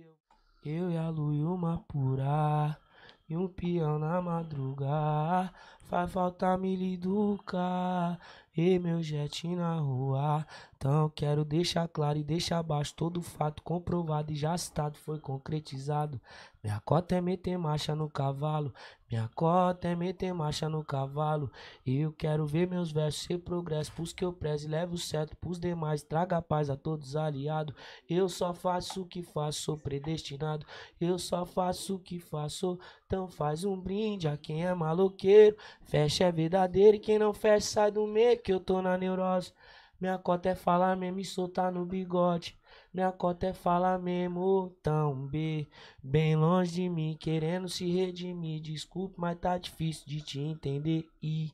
eu. Eu e a lua uma pura, e um peão na madrugada. Faz falta me educar. E meu jet na rua. Então quero deixar claro e deixar abaixo todo fato comprovado e já citado foi concretizado. Minha cota é meter marcha no cavalo. Minha cota é meter marcha no cavalo. E eu quero ver meus versos ser progresso. Pros que eu prezo e levo certo. Pros demais, traga paz a todos aliado. Eu só faço o que faço, sou predestinado. Eu só faço o que faço. Então faz um brinde a quem é maloqueiro. Fecha é vida dele, quem não fecha sai do meio, que eu tô na neurose. Minha cota é falar mesmo e soltar no bigode. Minha cota é falar mesmo, tão B. Bem longe de mim, querendo se redimir. Desculpe, mas tá difícil de te entender. E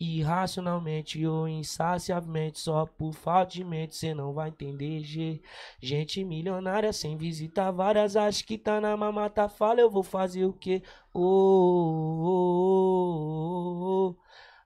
irracionalmente ou insaciavelmente, só por falta de mente, cê não vai entender. G. Gente milionária sem visitar várias, acho que tá na mamata. Fala, eu vou fazer o quê? Oh, oh, oh, oh.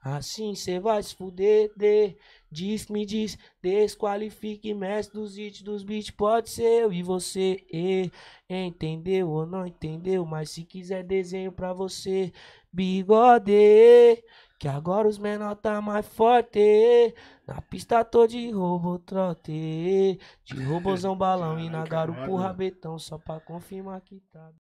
Assim cê vai se fuder, de. Diz, me diz, desqualifique mestre dos hits, dos beats, pode ser eu e você. E, entendeu ou não entendeu? Mas se quiser desenho pra você, bigode. Que agora os menor tá mais forte. Na pista tô de robô trote. De robôzão balão e na garupa rabetão. Só pra confirmar que tá.